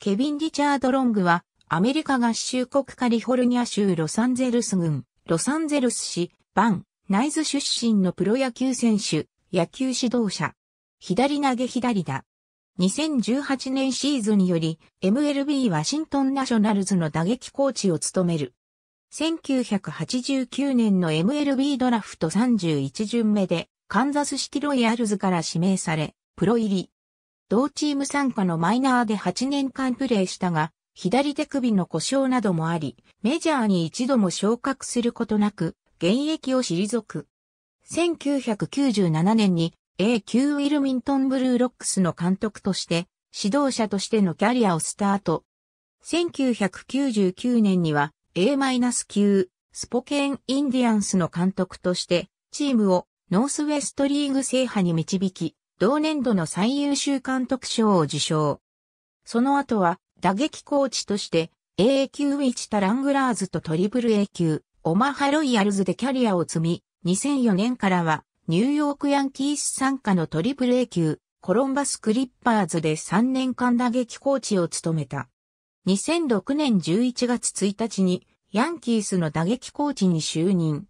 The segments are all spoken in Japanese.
ケビン・リチャード・ロングは、アメリカ合衆国カリフォルニア州ロサンゼルス郡、ロサンゼルス市、バン、ナイズ出身のプロ野球選手、野球指導者。左投げ左打。2018年シーズンより MLB ワシントンナショナルズの打撃コーチを務める。1989年の MLB ドラフト31巡目でカンザスシティロイヤルズから指名され、プロ入り。同チーム参加のマイナーで8年間プレーしたが、左手首の故障などもあり、メジャーに一度も昇格することなく、現役を退く。1997年に A 級ウィルミントンブルーロックスの監督として、指導者としてのキャリアをスタート。1999年には A- 級スポケンインディアンスの監督として、チームをノースウェストリーグ制覇に導き、同年度の最優秀監督賞を受賞。その後は、打撃コーチとして、AA 級ウィチタ・ラングラーズとトリプル A 級、オマハロイヤルズでキャリアを積み、2004年からは、ニューヨークヤンキース参加のトリプル A 級、コロンバスクリッパーズで3年間打撃コーチを務めた。2006年11月1日に、ヤンキースの打撃コーチに就任。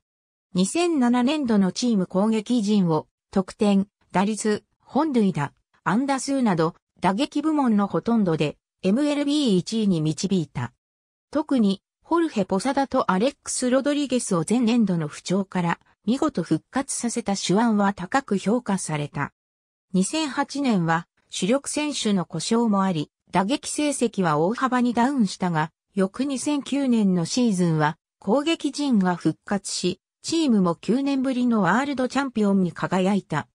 2007年度のチーム攻撃陣を、得点、打率、本塁打、安打数など、打撃部門のほとんどで MLB1 位に導いた。特に、ホルヘ・ポサダとアレックス・ロドリゲスを前年度の不調から見事復活させた手腕は高く評価された。2008年は主力選手の故障もあり、打撃成績は大幅にダウンしたが、翌2009年のシーズンは攻撃陣が復活し、チームも9年ぶりのワールドチャンピオンに輝いた。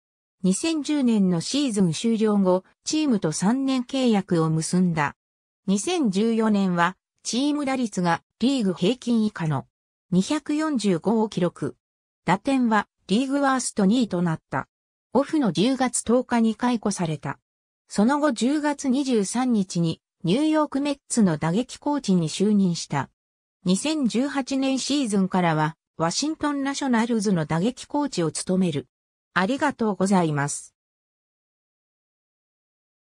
2010年のシーズン終了後、チームと3年契約を結んだ。2014年は、チーム打率がリーグ平均以下の245を記録。打点はリーグワースト2位となった。オフの10月10日に解雇された。その後10月23日にニューヨークメッツの打撃コーチに就任した。2018年シーズンからはワシントンナショナルズの打撃コーチを務める。ありがとうございます。